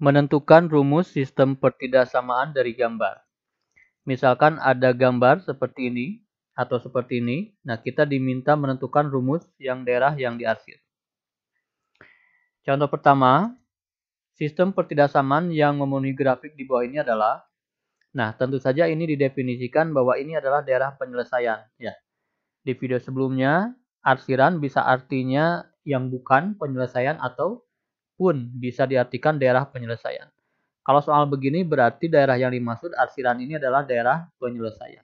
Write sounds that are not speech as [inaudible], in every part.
Menentukan rumus sistem pertidaksamaan dari gambar. Misalkan ada gambar seperti ini atau seperti ini, nah kita diminta menentukan rumus yang daerah yang diarsir. Contoh pertama, sistem pertidaksamaan yang memenuhi grafik di bawah ini adalah Nah, tentu saja ini didefinisikan bahwa ini adalah daerah penyelesaian, ya. Di video sebelumnya, arsiran bisa artinya yang bukan penyelesaian atau pun bisa diartikan daerah penyelesaian. Kalau soal begini berarti daerah yang dimaksud arsiran ini adalah daerah penyelesaian.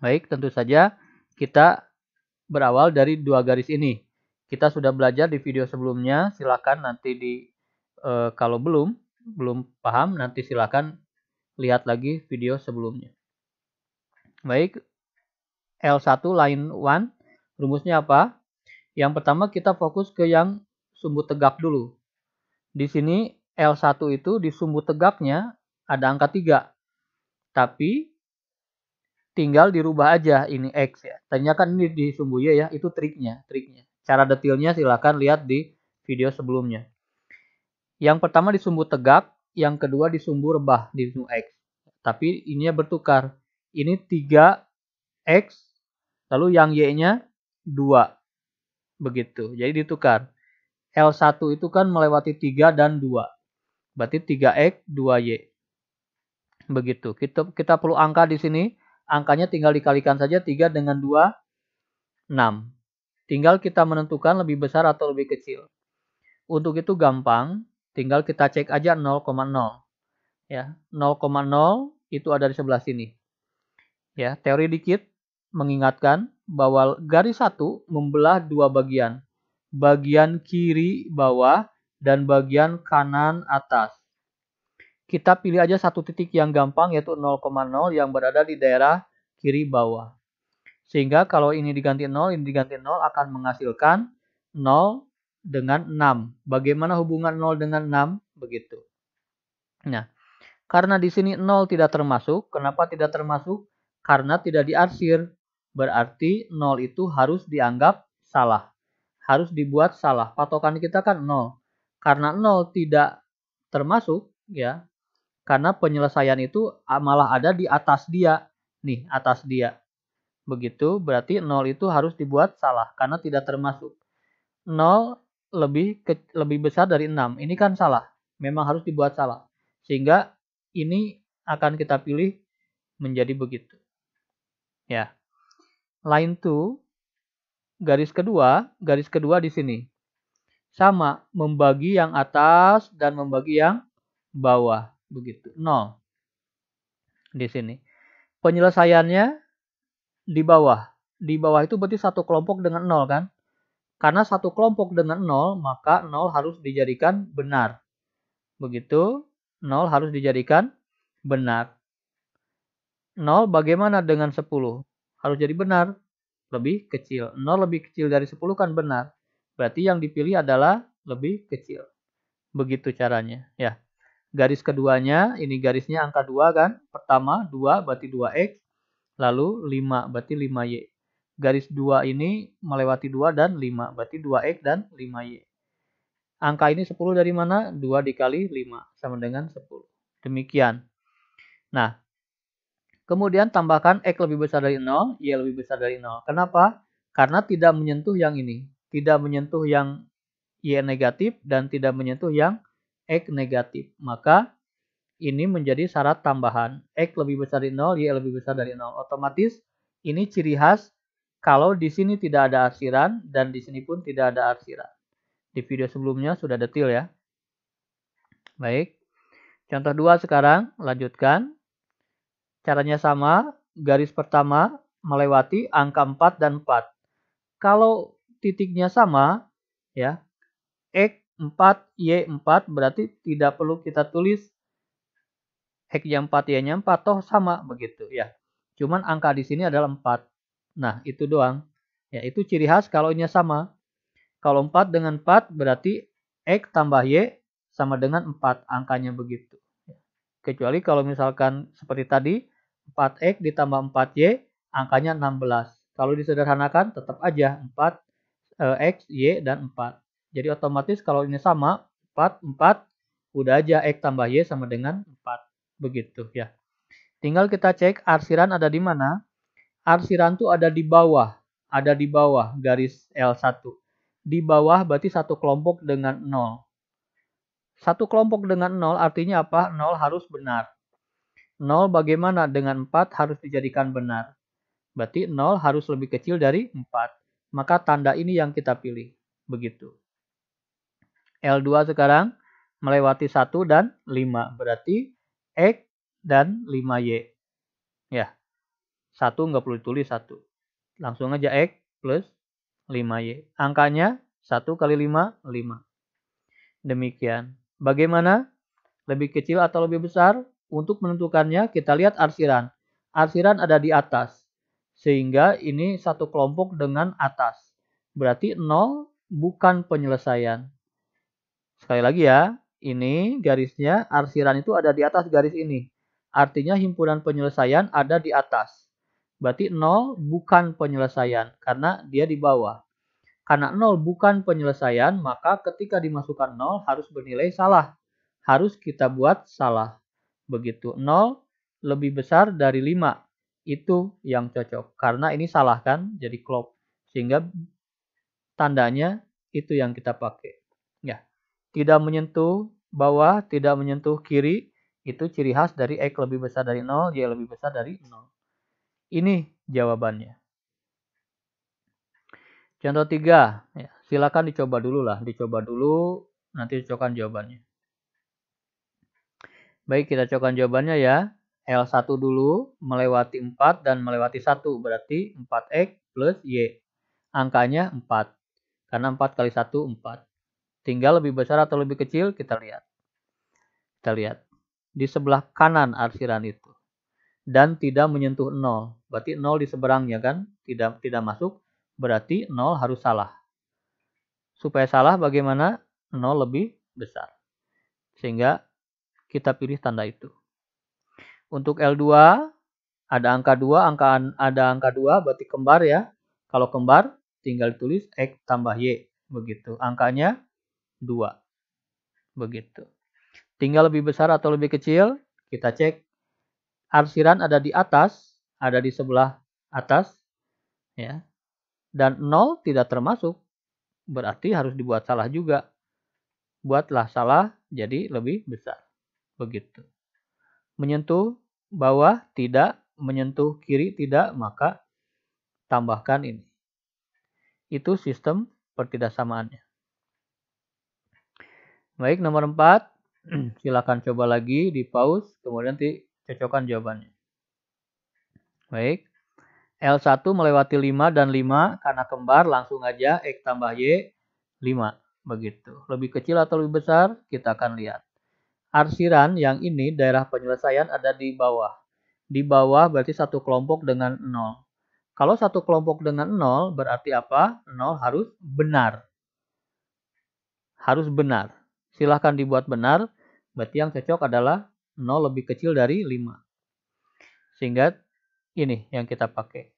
Baik, tentu saja kita berawal dari dua garis ini. Kita sudah belajar di video sebelumnya, silakan nanti di e, kalau belum belum paham nanti silakan lihat lagi video sebelumnya. Baik, L1 line 1 rumusnya apa? Yang pertama kita fokus ke yang sumbu tegak dulu. Di sini L1 itu di sumbu tegaknya ada angka 3. Tapi tinggal dirubah aja ini X ya. Tanyakan kan ini di sumbu Y ya, itu triknya, triknya. Cara detailnya silahkan lihat di video sebelumnya. Yang pertama di sumbu tegak, yang kedua di sumbu rebah di sumbu X. Tapi ini bertukar. Ini 3X, lalu yang Y-nya 2. Begitu, jadi ditukar. L1 itu kan melewati 3 dan 2. Berarti 3X, 2Y. Begitu. Kita, kita perlu angka di sini. Angkanya tinggal dikalikan saja 3 dengan 2, 6. Tinggal kita menentukan lebih besar atau lebih kecil. Untuk itu gampang. Tinggal kita cek aja 0,0. Ya, 0,0 itu ada di sebelah sini. Ya, teori dikit mengingatkan bahwa garis satu membelah dua bagian bagian kiri bawah, dan bagian kanan atas. Kita pilih aja satu titik yang gampang yaitu 0,0 yang berada di daerah kiri bawah. Sehingga kalau ini diganti 0, ini diganti 0 akan menghasilkan 0 dengan 6. Bagaimana hubungan 0 dengan 6? Begitu. Nah, karena di sini 0 tidak termasuk, kenapa tidak termasuk? Karena tidak diarsir, berarti 0 itu harus dianggap salah harus dibuat salah. Patokan kita kan 0. Karena 0 tidak termasuk ya. Karena penyelesaian itu ah, malah ada di atas dia. Nih, atas dia. Begitu berarti 0 itu harus dibuat salah karena tidak termasuk. 0 lebih ke, lebih besar dari 6. Ini kan salah. Memang harus dibuat salah. Sehingga ini akan kita pilih menjadi begitu. Ya. Line 2 garis kedua, garis kedua di sini. Sama, membagi yang atas dan membagi yang bawah. Begitu, 0. Di sini. Penyelesaiannya di bawah. Di bawah itu berarti satu kelompok dengan 0 kan? Karena satu kelompok dengan 0, maka 0 harus dijadikan benar. Begitu, 0 harus dijadikan benar. 0 bagaimana dengan 10? Harus jadi benar lebih kecil. 0 lebih kecil dari 10 kan benar. Berarti yang dipilih adalah lebih kecil. Begitu caranya ya. Garis keduanya, ini garisnya angka 2 kan. Pertama 2 berarti 2X. Lalu 5 berarti 5Y. Garis 2 ini melewati 2 dan 5. Berarti 2X dan 5Y. Angka ini 10 dari mana? 2 dikali 5 sama dengan 10. Demikian. Nah, Kemudian tambahkan X lebih besar dari 0, Y lebih besar dari 0. Kenapa? Karena tidak menyentuh yang ini. Tidak menyentuh yang Y negatif dan tidak menyentuh yang X negatif. Maka ini menjadi syarat tambahan. X lebih besar dari 0, Y lebih besar dari 0. Otomatis ini ciri khas kalau di sini tidak ada arsiran dan di sini pun tidak ada arsiran. Di video sebelumnya sudah detail ya. Baik. Contoh 2 sekarang lanjutkan. Caranya sama, garis pertama melewati angka 4 dan 4. Kalau titiknya sama, ya, X 4, Y 4, berarti tidak perlu kita tulis X-nya 4, Y-nya 4, toh sama begitu ya. Cuman angka di sini adalah 4. Nah, itu doang. Ya, itu ciri khas kalau ini sama. Kalau 4 dengan 4 berarti X tambah Y sama dengan 4 angkanya begitu. Kecuali kalau misalkan seperti tadi, 4X ditambah 4Y angkanya 16. Kalau disederhanakan tetap aja 4X, eh, Y, dan 4. Jadi otomatis kalau ini sama, 4, 4, udah aja X tambah Y sama dengan 4. Begitu ya. Tinggal kita cek arsiran ada di mana. Arsiran tuh ada di bawah. Ada di bawah garis L1. Di bawah berarti satu kelompok dengan 0. Satu kelompok dengan 0 artinya apa? 0 harus benar. 0 bagaimana dengan 4 harus dijadikan benar. Berarti 0 harus lebih kecil dari 4. Maka tanda ini yang kita pilih. Begitu. L2 sekarang melewati 1 dan 5. Berarti X dan 5Y. Ya. 1 nggak perlu ditulis 1. Langsung aja X plus 5Y. Angkanya 1 kali 5, 5. Demikian. Bagaimana? Lebih kecil atau lebih besar? Untuk menentukannya, kita lihat arsiran. Arsiran ada di atas. Sehingga ini satu kelompok dengan atas. Berarti 0 bukan penyelesaian. Sekali lagi ya, ini garisnya arsiran itu ada di atas garis ini. Artinya himpunan penyelesaian ada di atas. Berarti 0 bukan penyelesaian karena dia di bawah. Karena 0 bukan penyelesaian, maka ketika dimasukkan 0 harus bernilai salah. Harus kita buat salah begitu 0 lebih besar dari 5 itu yang cocok karena ini salah kan jadi klop sehingga tandanya itu yang kita pakai ya tidak menyentuh bawah tidak menyentuh kiri itu ciri khas dari X lebih besar dari 0, Y lebih besar dari 0. Ini jawabannya. Contoh 3, ya, silakan dicoba dulu lah. Dicoba dulu, nanti cocokkan jawabannya. Baik, kita coba jawabannya ya. L1 dulu, melewati 4 dan melewati 1, berarti 4X plus Y. Angkanya 4, karena 4 kali 1, 4. Tinggal lebih besar atau lebih kecil, kita lihat. Kita lihat. Di sebelah kanan arsiran itu. Dan tidak menyentuh 0. Berarti 0 di seberangnya kan, tidak tidak masuk, berarti 0 harus salah. Supaya salah bagaimana? 0 lebih besar. Sehingga kita pilih tanda itu. Untuk L2, ada angka 2, angka, ada angka 2, berarti kembar ya. Kalau kembar, tinggal tulis X tambah Y. Begitu. Angkanya 2. Begitu. Tinggal lebih besar atau lebih kecil, kita cek. Arsiran ada di atas, ada di sebelah atas. ya Dan 0 tidak termasuk. Berarti harus dibuat salah juga. Buatlah salah jadi lebih besar. Begitu. Menyentuh bawah tidak, menyentuh kiri tidak, maka tambahkan ini. Itu sistem pertidaksamaannya. Baik, nomor 4. [clears throat] Silakan coba lagi di pause, kemudian nanti cocokkan jawabannya. Baik. L1 melewati 5 dan 5 karena kembar langsung aja X tambah Y 5. Begitu. Lebih kecil atau lebih besar? Kita akan lihat. Arsiran yang ini daerah penyelesaian ada di bawah. Di bawah berarti satu kelompok dengan 0. Kalau satu kelompok dengan 0 berarti apa? 0 harus benar. Harus benar. Silahkan dibuat benar. Berarti yang cocok adalah 0 lebih kecil dari 5. Sehingga ini yang kita pakai.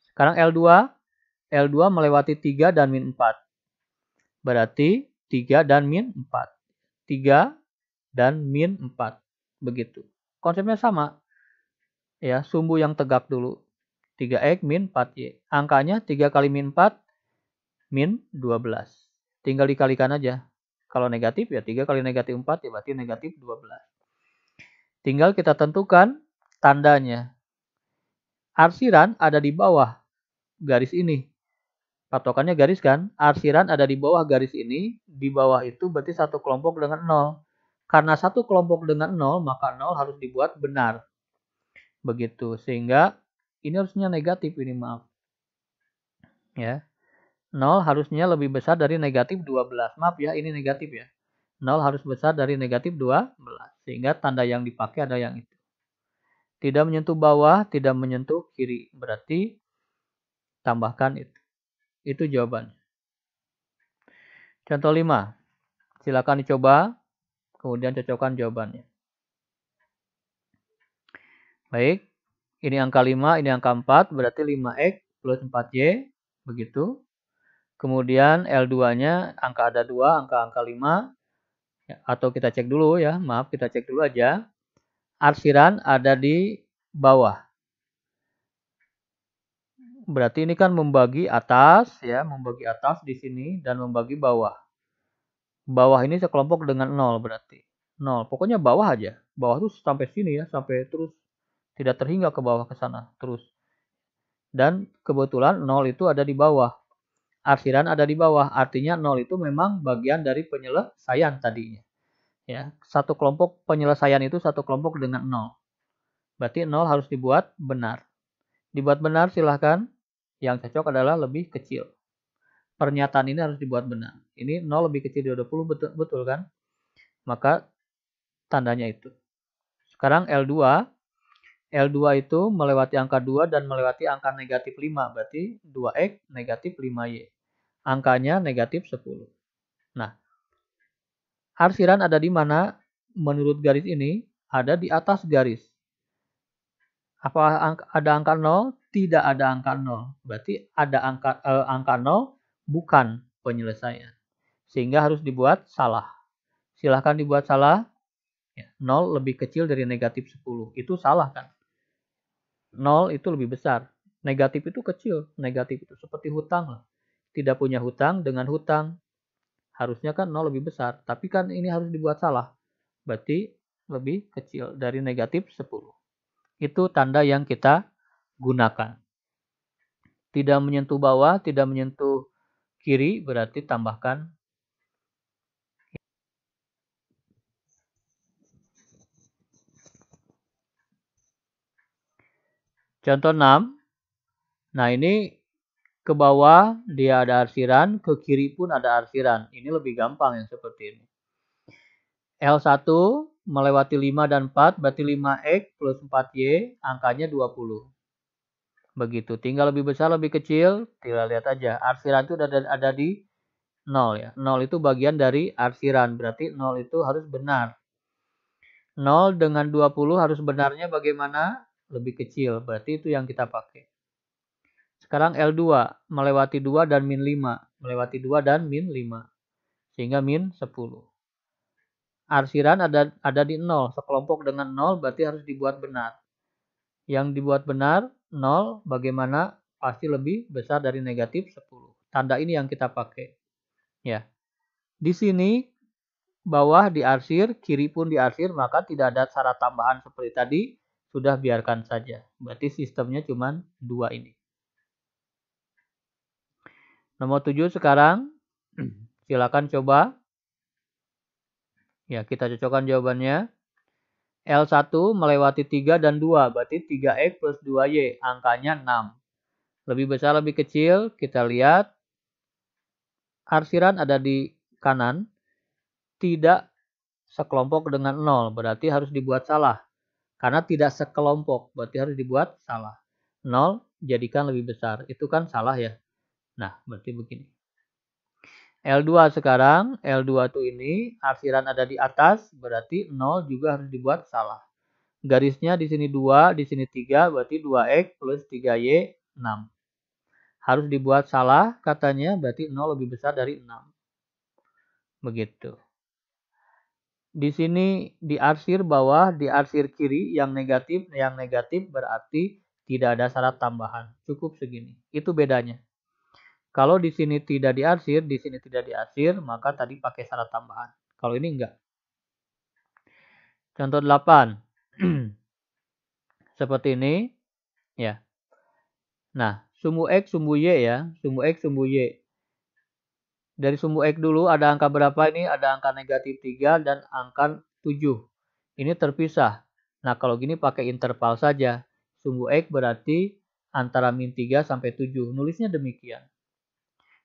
Sekarang L2. L2 melewati 3 dan min 4. Berarti 3 dan min 4. 3 dan min 4. Begitu. Konsepnya sama. Ya, sumbu yang tegak dulu. 3x min 4y. Angkanya 3 kali min 4 min 12. Tinggal dikalikan aja. Kalau negatif ya 3 kali negatif 4 ya berarti negatif 12. Tinggal kita tentukan tandanya. Arsiran ada di bawah garis ini. Patokannya garis kan? Arsiran ada di bawah garis ini. Di bawah itu berarti satu kelompok dengan 0. Karena satu kelompok dengan 0, maka 0 harus dibuat benar. Begitu. Sehingga ini harusnya negatif ini maaf. Ya. 0 harusnya lebih besar dari negatif 12. Maaf ya, ini negatif ya. 0 harus besar dari negatif 12. Sehingga tanda yang dipakai ada yang itu. Tidak menyentuh bawah, tidak menyentuh kiri. Berarti tambahkan itu. Itu jawabannya. Contoh 5. Silakan dicoba. Kemudian cocokkan jawabannya. Baik, ini angka 5, ini angka 4, berarti 5X plus 4Y, begitu. Kemudian L2-nya angka ada 2, angka-angka 5, ya, atau kita cek dulu ya, maaf kita cek dulu aja. Arsiran ada di bawah. Berarti ini kan membagi atas ya, membagi atas di sini dan membagi bawah bawah ini sekelompok dengan nol berarti. Nol. Pokoknya bawah aja. Bawah tuh sampai sini ya, sampai terus tidak terhingga ke bawah ke sana terus. Dan kebetulan nol itu ada di bawah. Arsiran ada di bawah. Artinya nol itu memang bagian dari penyelesaian tadinya. Ya, satu kelompok penyelesaian itu satu kelompok dengan nol. Berarti nol harus dibuat benar. Dibuat benar silahkan. Yang cocok adalah lebih kecil pernyataan ini harus dibuat benar. Ini 0 lebih kecil dari 20 betul, betul kan? Maka tandanya itu. Sekarang L2. L2 itu melewati angka 2 dan melewati angka negatif 5. Berarti 2X negatif 5Y. Angkanya negatif 10. Nah, arsiran ada di mana? Menurut garis ini, ada di atas garis. Apa ada angka 0? Tidak ada angka 0. Berarti ada angka eh, angka 0 bukan penyelesaian. Sehingga harus dibuat salah. Silahkan dibuat salah. 0 ya, lebih kecil dari negatif 10. Itu salah kan? 0 itu lebih besar. Negatif itu kecil. Negatif itu seperti hutang lah. Tidak punya hutang dengan hutang. Harusnya kan 0 lebih besar. Tapi kan ini harus dibuat salah. Berarti lebih kecil dari negatif 10. Itu tanda yang kita gunakan. Tidak menyentuh bawah, tidak menyentuh kiri berarti tambahkan Contoh 6. Nah, ini ke bawah dia ada arsiran, ke kiri pun ada arsiran. Ini lebih gampang yang seperti ini. L1 melewati 5 dan 4, berarti 5X plus 4Y, angkanya 20 begitu tinggal lebih besar lebih kecil tinggal lihat aja arsiran itu ada ada di 0 ya 0 itu bagian dari arsiran berarti 0 itu harus benar 0 dengan 20 harus benarnya bagaimana lebih kecil berarti itu yang kita pakai sekarang L2 melewati 2 dan min 5 melewati 2 dan min 5 sehingga min 10 arsiran ada ada di 0 sekelompok dengan 0 berarti harus dibuat benar yang dibuat benar 0 bagaimana pasti lebih besar dari negatif 10. Tanda ini yang kita pakai. Ya. Di sini bawah diarsir, kiri pun diarsir, maka tidak ada syarat tambahan seperti tadi, sudah biarkan saja. Berarti sistemnya cuma dua ini. Nomor 7 sekarang [clears throat] silakan coba. Ya, kita cocokkan jawabannya. L1 melewati 3 dan 2, berarti 3X plus 2Y, angkanya 6. Lebih besar, lebih kecil, kita lihat. Arsiran ada di kanan, tidak sekelompok dengan 0, berarti harus dibuat salah. Karena tidak sekelompok, berarti harus dibuat salah. 0 jadikan lebih besar, itu kan salah ya. Nah, berarti begini. L2 sekarang, L2 itu ini, arsiran ada di atas, berarti 0 juga harus dibuat salah. Garisnya di sini 2, di sini 3, berarti 2X plus 3Y, 6. Harus dibuat salah, katanya berarti 0 lebih besar dari 6. Begitu. Di sini diarsir bawah, diarsir kiri, yang negatif, yang negatif berarti tidak ada syarat tambahan. Cukup segini. Itu bedanya. Kalau di sini tidak diarsir, di sini tidak diarsir, maka tadi pakai syarat tambahan. Kalau ini enggak. Contoh 8. [clears throat] Seperti ini. Ya. Nah, sumbu X, sumbu Y ya. Sumbu X, sumbu Y. Dari sumbu X dulu ada angka berapa ini? Ada angka negatif 3 dan angka 7. Ini terpisah. Nah, kalau gini pakai interval saja. Sumbu X berarti antara min 3 sampai 7. Nulisnya demikian.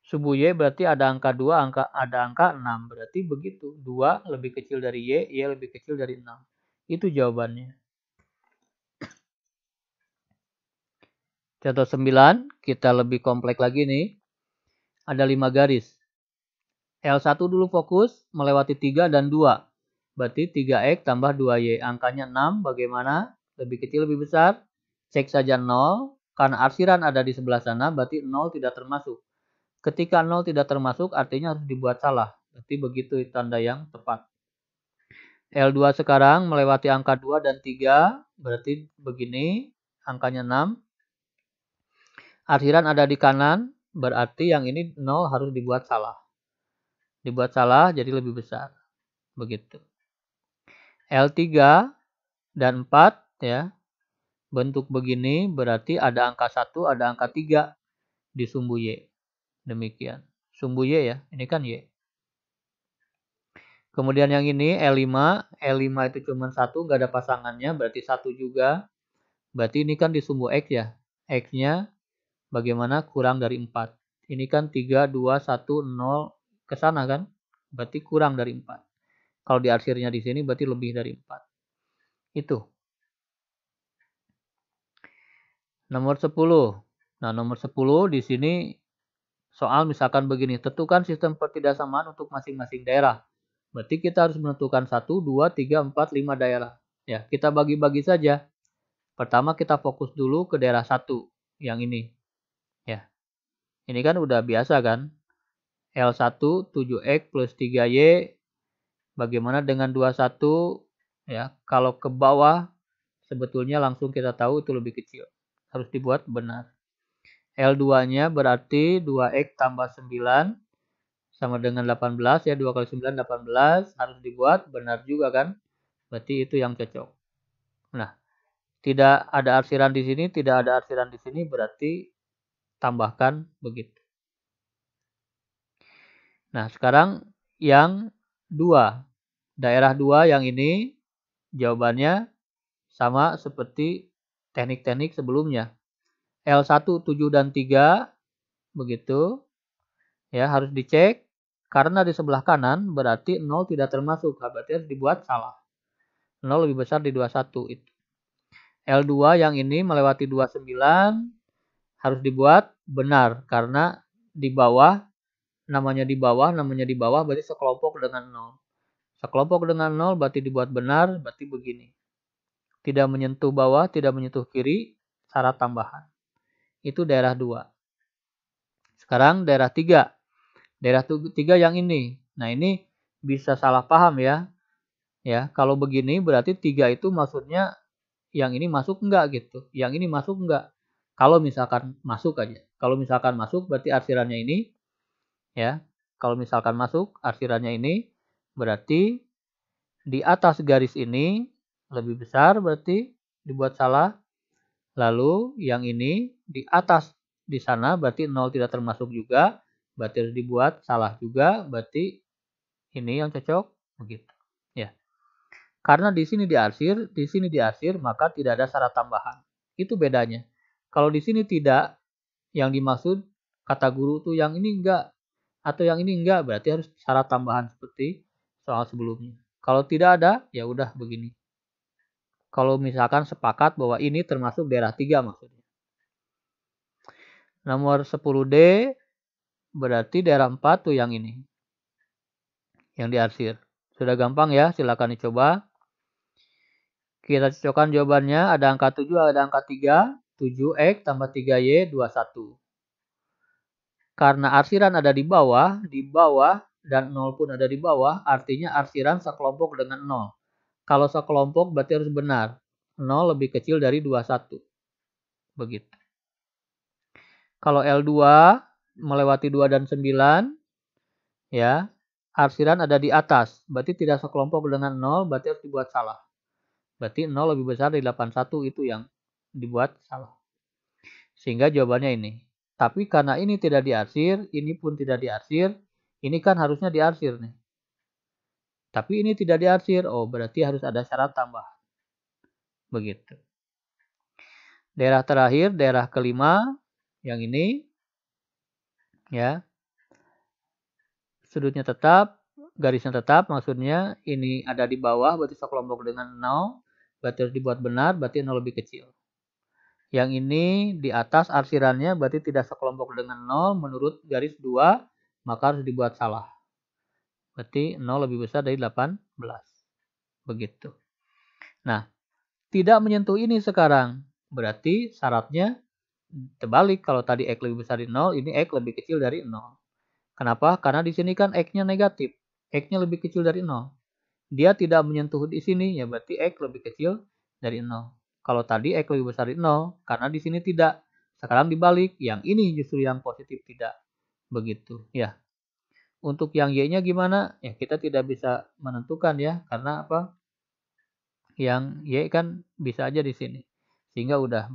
Subuh Y berarti ada angka 2, angka ada angka 6. Berarti begitu. 2 lebih kecil dari Y, Y lebih kecil dari 6. Itu jawabannya. Contoh 9, kita lebih kompleks lagi nih. Ada 5 garis. L1 dulu fokus, melewati 3 dan 2. Berarti 3X tambah 2Y. Angkanya 6, bagaimana? Lebih kecil, lebih besar? Cek saja 0. Karena arsiran ada di sebelah sana, berarti 0 tidak termasuk. Ketika nol tidak termasuk, artinya harus dibuat salah. Berarti begitu tanda yang tepat. L2 sekarang melewati angka 2 dan 3, berarti begini, angkanya 6. Akhiran ada di kanan, berarti yang ini nol harus dibuat salah. Dibuat salah jadi lebih besar. Begitu. L3 dan 4 ya. Bentuk begini berarti ada angka 1, ada angka 3 di sumbu Y. Demikian. Sumbu Y ya. Ini kan Y. Kemudian yang ini E5. E5 itu cuma satu, nggak ada pasangannya. Berarti satu juga. Berarti ini kan di sumbu X ya. X-nya bagaimana kurang dari 4. Ini kan 3, 2, 1, 0 ke sana kan. Berarti kurang dari 4. Kalau diarsirnya di sini berarti lebih dari 4. Itu. Nomor 10. Nah, nomor 10 di sini soal misalkan begini, tentukan sistem pertidaksamaan untuk masing-masing daerah. Berarti kita harus menentukan 1, 2, 3, 4, 5 daerah. Ya, kita bagi-bagi saja. Pertama kita fokus dulu ke daerah 1, yang ini. Ya, ini kan udah biasa kan? L1 7X plus 3Y. Bagaimana dengan 21? Ya, kalau ke bawah sebetulnya langsung kita tahu itu lebih kecil. Harus dibuat benar. L2-nya berarti 2X tambah 9 sama dengan 18 ya. 2 kali 9 18 harus dibuat. Benar juga kan? Berarti itu yang cocok. Nah, tidak ada arsiran di sini, tidak ada arsiran di sini berarti tambahkan begitu. Nah, sekarang yang 2. Daerah 2 yang ini jawabannya sama seperti teknik-teknik sebelumnya. L1, 7, dan 3. Begitu. Ya, harus dicek. Karena di sebelah kanan berarti 0 tidak termasuk. Nah, berarti harus dibuat salah. 0 lebih besar di 21 itu. L2 yang ini melewati 29 harus dibuat benar karena di bawah namanya di bawah namanya di bawah berarti sekelompok dengan 0. Sekelompok dengan 0 berarti dibuat benar berarti begini. Tidak menyentuh bawah, tidak menyentuh kiri, syarat tambahan itu daerah 2. Sekarang daerah 3. Daerah 3 yang ini. Nah, ini bisa salah paham ya. Ya, kalau begini berarti 3 itu maksudnya yang ini masuk enggak gitu. Yang ini masuk enggak. Kalau misalkan masuk aja. Kalau misalkan masuk berarti arsirannya ini ya. Kalau misalkan masuk arsirannya ini berarti di atas garis ini lebih besar berarti dibuat salah Lalu yang ini di atas di sana berarti 0 tidak termasuk juga, berarti harus dibuat salah juga, berarti ini yang cocok begitu. Ya. Karena di sini diarsir, di sini diarsir, maka tidak ada syarat tambahan. Itu bedanya. Kalau di sini tidak, yang dimaksud kata guru itu yang ini enggak atau yang ini enggak berarti harus syarat tambahan seperti soal sebelumnya. Kalau tidak ada ya udah begini kalau misalkan sepakat bahwa ini termasuk daerah 3 maksudnya. Nomor 10D berarti daerah 4 tuh yang ini. Yang diarsir. Sudah gampang ya, silakan dicoba. Kita cocokkan jawabannya, ada angka 7, ada angka 3. 7X tambah 3Y, 21. Karena arsiran ada di bawah, di bawah, dan 0 pun ada di bawah, artinya arsiran sekelompok dengan 0 kalau sekelompok berarti harus benar. 0 lebih kecil dari 21. Begitu. Kalau L2 melewati 2 dan 9, ya, arsiran ada di atas. Berarti tidak sekelompok dengan 0, berarti harus dibuat salah. Berarti 0 lebih besar dari 81 itu yang dibuat salah. Sehingga jawabannya ini. Tapi karena ini tidak diarsir, ini pun tidak diarsir, ini kan harusnya diarsir nih. Tapi ini tidak diarsir, oh berarti harus ada syarat tambah, Begitu. Daerah terakhir, daerah kelima, yang ini, ya, sudutnya tetap, garisnya tetap, maksudnya ini ada di bawah, berarti sekelompok dengan 0, berarti harus dibuat benar, berarti 0 lebih kecil. Yang ini di atas arsirannya berarti tidak sekelompok dengan 0 menurut garis 2, maka harus dibuat salah. Berarti 0 lebih besar dari 18. Begitu. Nah, tidak menyentuh ini sekarang. Berarti syaratnya terbalik. Kalau tadi X lebih besar dari 0, ini X lebih kecil dari 0. Kenapa? Karena di sini kan X-nya negatif. X-nya lebih kecil dari 0. Dia tidak menyentuh di sini, ya berarti X lebih kecil dari 0. Kalau tadi X lebih besar dari 0, karena di sini tidak. Sekarang dibalik, yang ini justru yang positif tidak. Begitu, ya. Untuk yang Y-nya gimana? Ya kita tidak bisa menentukan ya karena apa? Yang Y kan bisa aja di sini. Sehingga udah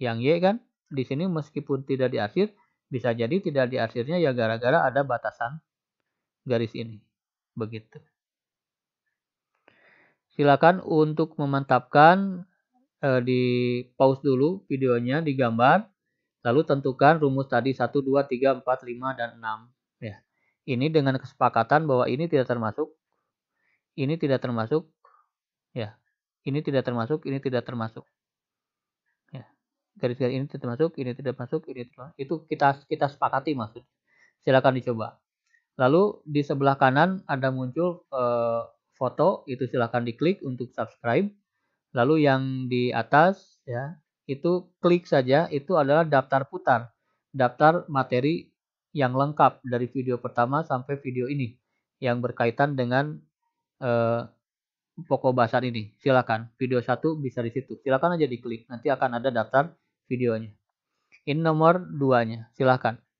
yang Y kan di sini meskipun tidak diarsir bisa jadi tidak diarsirnya ya gara-gara ada batasan garis ini. Begitu. Silakan untuk memantapkan eh, di pause dulu videonya di gambar. lalu tentukan rumus tadi 1 2 3 4 5 dan 6. Ya. Ini dengan kesepakatan bahwa ini tidak termasuk, ini tidak termasuk, ya, ini tidak termasuk, ini tidak termasuk. Ya. Garis-garis ini tidak termasuk, ini tidak masuk, ini tidak termasuk. Itu kita kita sepakati maksud. Silakan dicoba. Lalu di sebelah kanan ada muncul eh, foto, itu silakan diklik untuk subscribe. Lalu yang di atas ya, itu klik saja, itu adalah daftar putar, daftar materi yang lengkap dari video pertama sampai video ini yang berkaitan dengan eh, pokok bahasan ini. Silakan video satu bisa di situ. Silakan aja diklik. Nanti akan ada daftar videonya. Ini nomor duanya. Silakan.